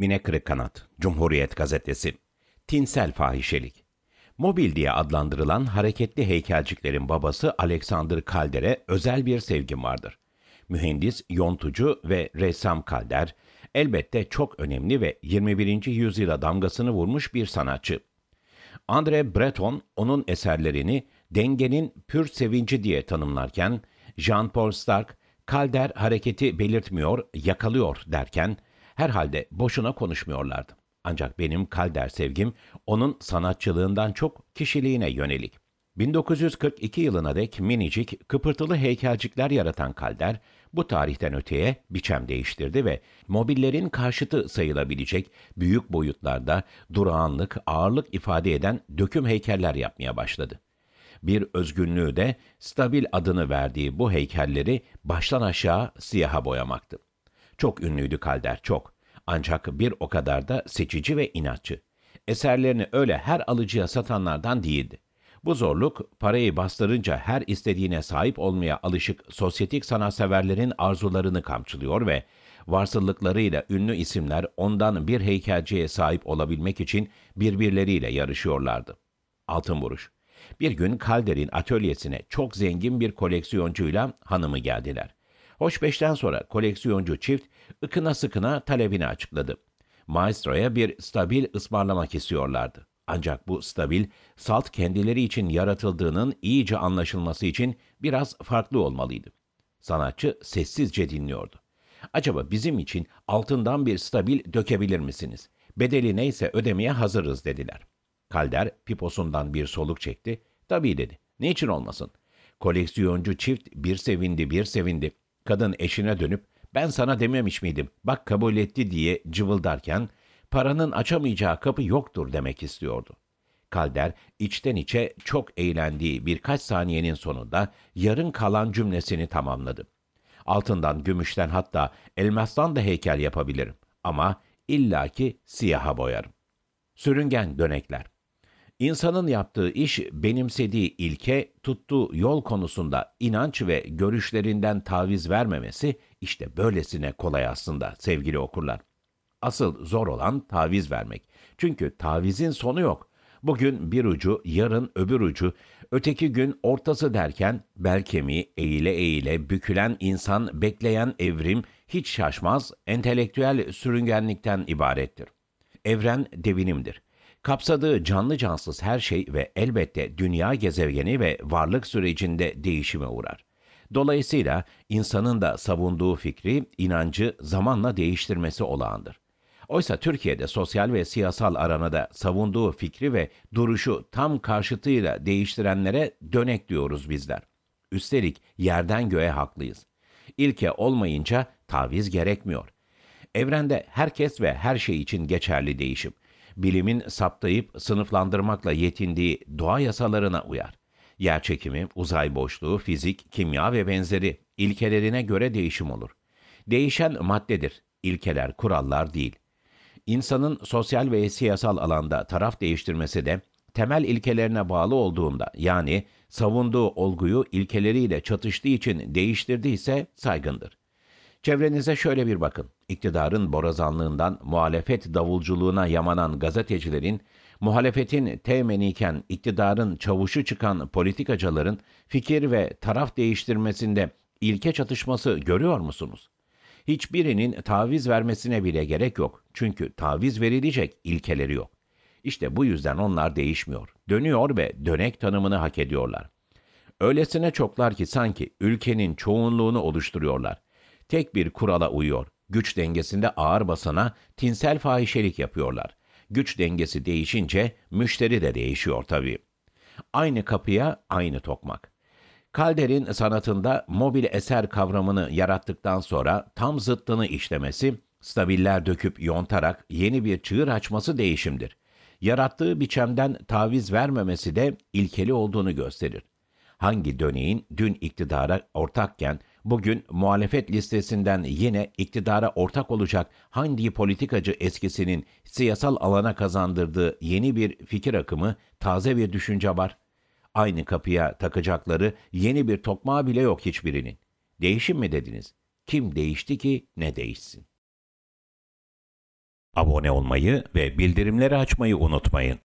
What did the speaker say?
Mine Kanat, Cumhuriyet Gazetesi, Tinsel Fahişelik, Mobil diye adlandırılan hareketli heykelciklerin babası Alexander Kalder'e özel bir sevgim vardır. Mühendis, yontucu ve ressam Kalder, elbette çok önemli ve 21. yüzyıla damgasını vurmuş bir sanatçı. André Breton onun eserlerini dengenin pür sevinci diye tanımlarken, Jean-Paul Stark, Kalder hareketi belirtmiyor, yakalıyor derken, Herhalde boşuna konuşmuyorlardı. Ancak benim Kalder sevgim onun sanatçılığından çok kişiliğine yönelik. 1942 yılına dek minicik, kıpırtılı heykelcikler yaratan Kalder, bu tarihten öteye biçem değiştirdi ve mobillerin karşıtı sayılabilecek büyük boyutlarda durağanlık, ağırlık ifade eden döküm heykeller yapmaya başladı. Bir özgünlüğü de stabil adını verdiği bu heykelleri baştan aşağı siyaha boyamaktı. Çok ünlüydü Kalder, çok. Ancak bir o kadar da seçici ve inatçı. Eserlerini öyle her alıcıya satanlardan değildi. Bu zorluk, parayı bastırınca her istediğine sahip olmaya alışık sosyetik sanatseverlerin arzularını kamçılıyor ve varsıllıklarıyla ünlü isimler ondan bir heykelciye sahip olabilmek için birbirleriyle yarışıyorlardı. Altın Vuruş Bir gün Kalder'in atölyesine çok zengin bir koleksiyoncuyla hanımı geldiler. Hoş beşten sonra koleksiyoncu çift ıkına sıkına talebini açıkladı. Maestro'ya bir stabil ısmarlamak istiyorlardı. Ancak bu stabil, salt kendileri için yaratıldığının iyice anlaşılması için biraz farklı olmalıydı. Sanatçı sessizce dinliyordu. Acaba bizim için altından bir stabil dökebilir misiniz? Bedeli neyse ödemeye hazırız dediler. Kalder piposundan bir soluk çekti. Tabii dedi. Ne için olmasın? Koleksiyoncu çift bir sevindi bir sevindi. Kadın eşine dönüp ben sana dememiş miydim bak kabul etti diye cıvıldarken paranın açamayacağı kapı yoktur demek istiyordu. Kalder içten içe çok eğlendiği birkaç saniyenin sonunda yarın kalan cümlesini tamamladı. Altından, gümüşten hatta elmastan da heykel yapabilirim ama illaki siyaha boyarım. Sürüngen dönekler. İnsanın yaptığı iş, benimsediği ilke, tuttuğu yol konusunda inanç ve görüşlerinden taviz vermemesi işte böylesine kolay aslında sevgili okurlar. Asıl zor olan taviz vermek. Çünkü tavizin sonu yok. Bugün bir ucu, yarın öbür ucu, öteki gün ortası derken bel kemiği eğile eğile bükülen insan bekleyen evrim hiç şaşmaz entelektüel sürüngenlikten ibarettir. Evren devinimdir Kapsadığı canlı cansız her şey ve elbette dünya gezegeni ve varlık sürecinde değişime uğrar. Dolayısıyla insanın da savunduğu fikri, inancı zamanla değiştirmesi olağandır. Oysa Türkiye'de sosyal ve siyasal aranada savunduğu fikri ve duruşu tam karşıtıyla değiştirenlere dönek diyoruz bizler. Üstelik yerden göğe haklıyız. İlke olmayınca taviz gerekmiyor. Evrende herkes ve her şey için geçerli değişim bilimin saptayıp sınıflandırmakla yetindiği doğa yasalarına uyar. Yer çekimi, uzay boşluğu, fizik, kimya ve benzeri ilkelerine göre değişim olur. Değişen maddedir, ilkeler, kurallar değil. İnsanın sosyal ve siyasal alanda taraf değiştirmesi de temel ilkelerine bağlı olduğunda yani savunduğu olguyu ilkeleriyle çatıştığı için değiştirdiyse saygındır. Çevrenize şöyle bir bakın. İktidarın borazanlığından muhalefet davulculuğuna yamanan gazetecilerin, muhalefetin temeniken iktidarın çavuşu çıkan politikacıların fikir ve taraf değiştirmesinde ilke çatışması görüyor musunuz? Hiçbirinin taviz vermesine bile gerek yok. Çünkü taviz verilecek ilkeleri yok. İşte bu yüzden onlar değişmiyor. Dönüyor ve dönek tanımını hak ediyorlar. Öylesine çoklar ki sanki ülkenin çoğunluğunu oluşturuyorlar tek bir kurala uyuyor. Güç dengesinde ağır basana tinsel fahişelik yapıyorlar. Güç dengesi değişince müşteri de değişiyor tabii. Aynı kapıya aynı tokmak. Kalder'in sanatında mobil eser kavramını yarattıktan sonra tam zıttını işlemesi, stabiller döküp yontarak yeni bir çığır açması değişimdir. Yarattığı biçemden taviz vermemesi de ilkeli olduğunu gösterir. Hangi döneğin dün iktidara ortakken Bugün muhalefet listesinden yine iktidara ortak olacak hangi politikacı eskisinin siyasal alana kazandırdığı yeni bir fikir akımı, taze bir düşünce var. Aynı kapıya takacakları yeni bir tokmağı bile yok hiçbirinin. Değişim mi dediniz? Kim değişti ki ne değişsin? Abone olmayı ve bildirimleri açmayı unutmayın.